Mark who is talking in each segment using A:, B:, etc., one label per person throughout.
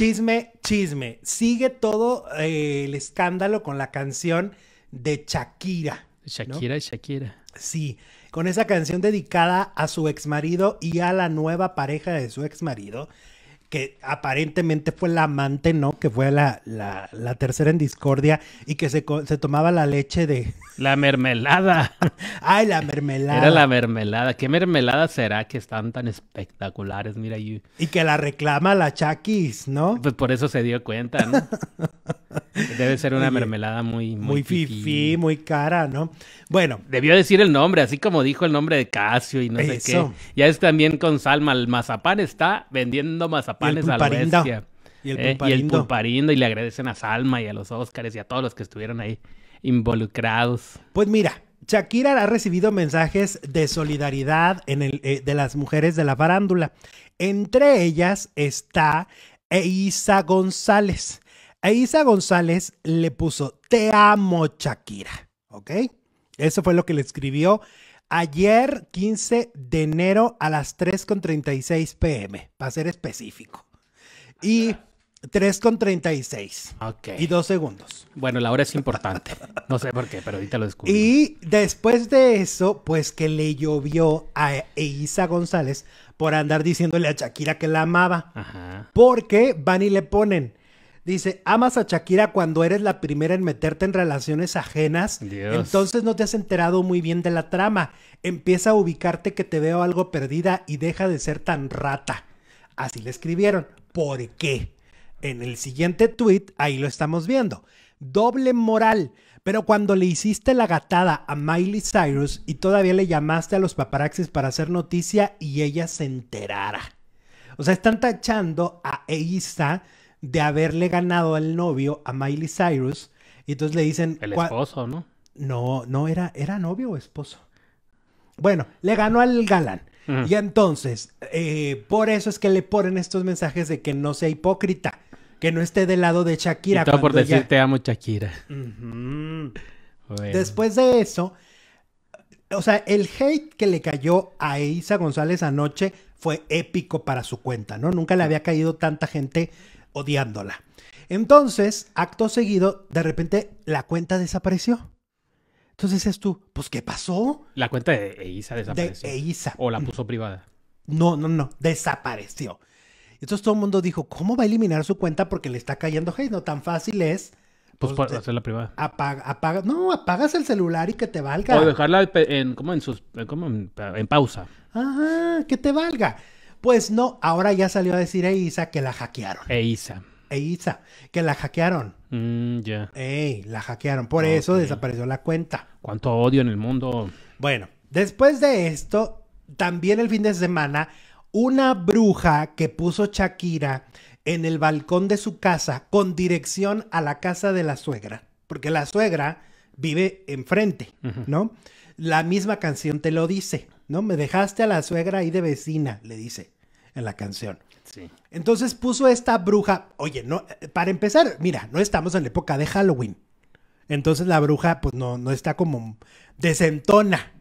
A: Chisme, chisme. Sigue todo eh, el escándalo con la canción de Shakira. Shakira
B: Shakira.
A: Sí, con esa canción dedicada a su ex marido y a la nueva pareja de su ex marido, que aparentemente fue la amante, ¿no? Que fue la, la, tercera en discordia y que se, se, tomaba la leche de...
B: La mermelada. Ay, la mermelada. Era la mermelada. ¿Qué mermelada será que están tan espectaculares? Mira, yo.
A: Y que la reclama la Chaquis, ¿no?
B: Pues por eso se dio cuenta, ¿no? Debe ser una mermelada muy... Muy, muy fifí,
A: muy cara, ¿no?
B: Bueno. Debió decir el nombre, así como dijo el nombre de Casio y no sé qué. Ya es también con Salma, el mazapán está vendiendo mazapanes a la bestia. Y el, eh, y el Y le agradecen a Salma y a los Óscares y a todos los que estuvieron ahí involucrados.
A: Pues mira, Shakira ha recibido mensajes de solidaridad en el, eh, de las mujeres de la farándula. Entre ellas está Eiza González, a González le puso, te amo Shakira, ¿ok? Eso fue lo que le escribió ayer 15 de enero a las 3.36 pm, para ser específico. Y 3.36. Ok. Y dos segundos.
B: Bueno, la hora es importante. No sé por qué, pero ahorita lo descubrí.
A: Y después de eso, pues que le llovió a e Isa González por andar diciéndole a Shakira que la amaba. Ajá. Porque van y le ponen, Dice, amas a Shakira cuando eres la primera en meterte en relaciones ajenas. Entonces no te has enterado muy bien de la trama. Empieza a ubicarte que te veo algo perdida y deja de ser tan rata. Así le escribieron. ¿Por qué? En el siguiente tweet, ahí lo estamos viendo. Doble moral. Pero cuando le hiciste la gatada a Miley Cyrus y todavía le llamaste a los paparaxis para hacer noticia y ella se enterara. O sea, están tachando a Eiza de haberle ganado al novio a Miley Cyrus. Y entonces le dicen... El esposo, ¿no? No, no, era, era novio o esposo. Bueno, le ganó al galán. Y entonces, eh, por eso es que le ponen estos mensajes de que no sea hipócrita, que no esté del lado de Shakira. por decir
B: te amo, Shakira.
A: Después de eso, o sea, el hate que le cayó a Isa González anoche fue épico para su cuenta, ¿no? Nunca le había caído tanta gente odiándola. Entonces, acto seguido, de repente la cuenta desapareció. Entonces es tú, pues ¿qué pasó?
B: La cuenta de Eiza desapareció. O la puso privada.
A: No, no, no, desapareció. Entonces todo el mundo dijo, ¿cómo va a eliminar su cuenta porque le está cayendo hate? No tan fácil es.
B: Pues, pues hacerla privada.
A: Apaga, apaga, no, apagas el celular y que te valga. O
B: dejarla en, como en, sus, en pausa.
A: Ajá, que te valga. Pues no, ahora ya salió a decir Isa que la hackearon. Eiza. E Isa, que la hackearon. Mm, ya. Ey, la hackearon. Por eso desapareció la cuenta. Cuánto odio en el mundo. Bueno, después de esto, también el fin de semana, una bruja que puso Shakira en el balcón de su casa con dirección a la casa de la suegra. Porque la suegra vive enfrente, ¿no? La misma canción te lo dice, ¿no? Me dejaste a la suegra ahí de vecina, le dice en la canción. Sí. Entonces puso esta bruja, oye, no, eh, para empezar, mira, no estamos en la época de Halloween. Entonces la bruja, pues no, no está como desentona,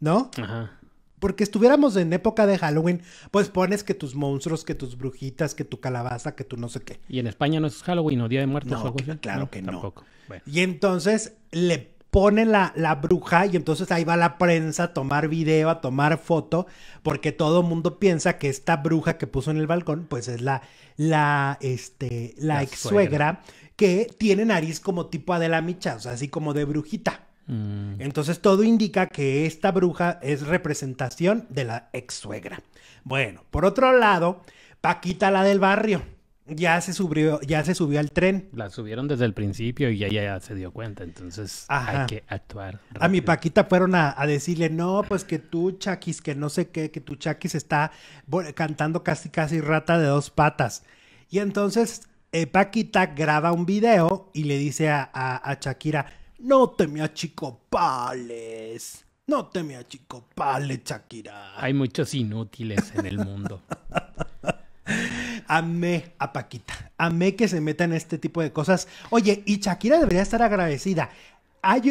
A: ¿no? Ajá. Porque estuviéramos en época de Halloween, pues pones que tus monstruos, que tus brujitas, que tu calabaza, que tu no sé qué.
B: Y en España no es Halloween o Día de Muertos no, Claro que no.
A: Y entonces le pone la, la, bruja y entonces ahí va la prensa a tomar video, a tomar foto, porque todo mundo piensa que esta bruja que puso en el balcón, pues es la, la, este, la, ex suegra que tiene nariz como tipo Adela Micha, o sea, así como de brujita. Mm. Entonces todo indica que esta bruja es representación de la ex suegra. Bueno, por otro lado, Paquita la del barrio. Ya se subió, ya se subió al tren.
B: La subieron desde el principio y ya se dio cuenta, entonces hay que actuar.
A: A mi Paquita fueron a, decirle, no, pues que tú, Chaquis, que no sé qué, que tu Chaquis está cantando casi casi rata de dos patas. Y entonces eh, Paquita graba un video y le dice a, a Shakira, no te me achicopales. No te me achicopales, Shakira.
B: Hay muchos inútiles en el mundo.
A: Amé a Paquita. Amé que se en este tipo de cosas. Oye, y Shakira debería estar agradecida.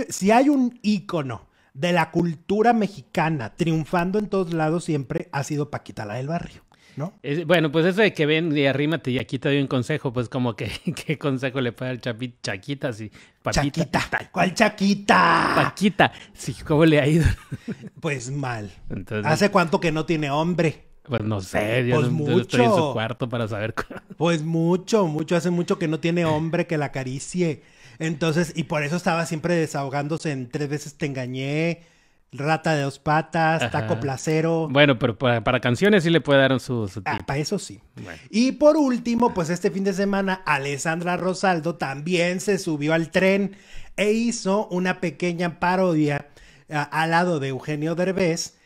A: si hay un ícono de la cultura mexicana triunfando en todos lados siempre, ha sido Paquita la del barrio.
B: ¿no? bueno, pues eso de que ven y arrímate y aquí te doy un consejo, pues como que qué consejo le puede dar chapito Chaquita si Chaquita. ¿Cuál Chaquita? Paquita. Sí, ¿cómo le ha ido? Pues mal. ¿Hace cuánto que no
A: tiene hombre?
B: Pues no sé, mucho. Pues estoy en su cuarto para saber.
A: Pues mucho, mucho, hace mucho que no tiene hombre que la acaricie. Entonces, y por eso estaba siempre desahogándose en tres veces te engañé, Rata de dos patas, Taco Placero.
B: Bueno, pero para, canciones sí le puede dar su, ah,
A: para eso sí. Y por último, pues este fin de semana, Alessandra Rosaldo también se subió al tren e hizo una pequeña parodia ah, al lado de Eugenio Derbez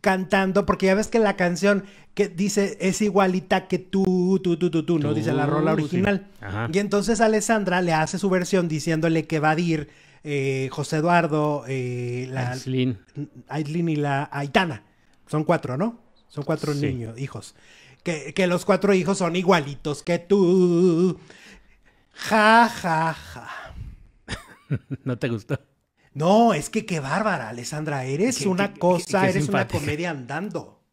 A: cantando, porque ya ves que la canción que dice es igualita que tú, tú, tú, tú, tú, ¿no? Dice la rola original. Y entonces Alessandra le hace su versión diciéndole que va a ir eh, José Eduardo, eh, Aislin. y la Aitana. Son cuatro, ¿no? Son cuatro niños, hijos. Que, los cuatro hijos son igualitos que tú. Ja,
B: ¿No te gustó?
A: No, es que qué bárbara, Alessandra. Eres una cosa, eres una comedia andando.